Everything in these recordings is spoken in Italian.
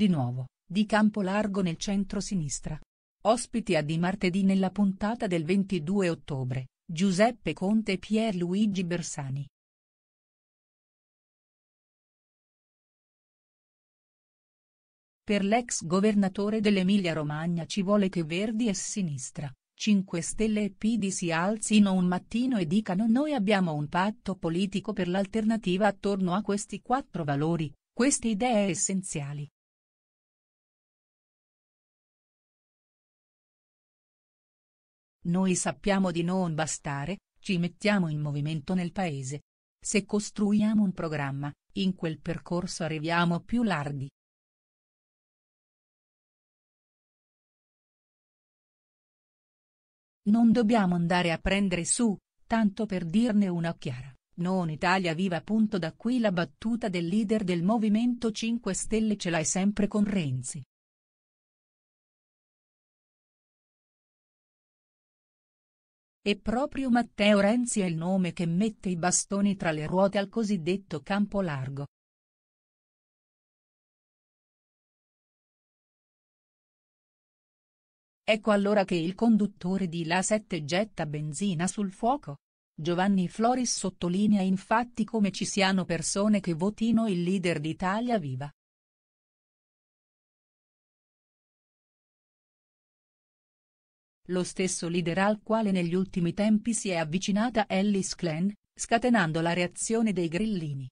di nuovo, di campo largo nel centro-sinistra. Ospiti a di martedì nella puntata del 22 ottobre, Giuseppe Conte e Pierluigi Bersani. Per l'ex governatore dell'Emilia-Romagna ci vuole che Verdi e Sinistra, 5 Stelle e PD si alzino un mattino e dicano noi abbiamo un patto politico per l'alternativa attorno a questi quattro valori, queste idee essenziali. Noi sappiamo di non bastare, ci mettiamo in movimento nel paese. Se costruiamo un programma, in quel percorso arriviamo più larghi. Non dobbiamo andare a prendere su, tanto per dirne una chiara, non Italia viva. Da qui la battuta del leader del Movimento 5 Stelle ce l'hai sempre con Renzi. E proprio Matteo Renzi è il nome che mette i bastoni tra le ruote al cosiddetto campo largo. Ecco allora che il conduttore di La 7 getta benzina sul fuoco. Giovanni Floris sottolinea infatti come ci siano persone che votino il leader d'Italia Viva, lo stesso leader al quale negli ultimi tempi si è avvicinata Ellis Klein, scatenando la reazione dei grillini.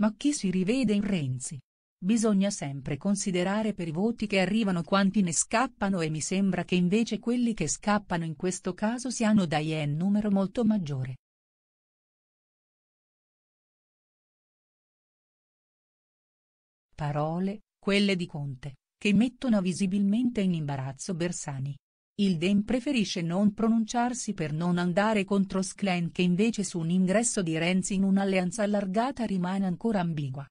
Ma chi si rivede in Renzi? Bisogna sempre considerare per i voti che arrivano quanti ne scappano e mi sembra che invece quelli che scappano in questo caso siano dai è numero molto maggiore. Parole, quelle di Conte, che mettono visibilmente in imbarazzo Bersani. Il Dem preferisce non pronunciarsi per non andare contro Sclen che invece su un ingresso di Renzi in un'alleanza allargata rimane ancora ambigua.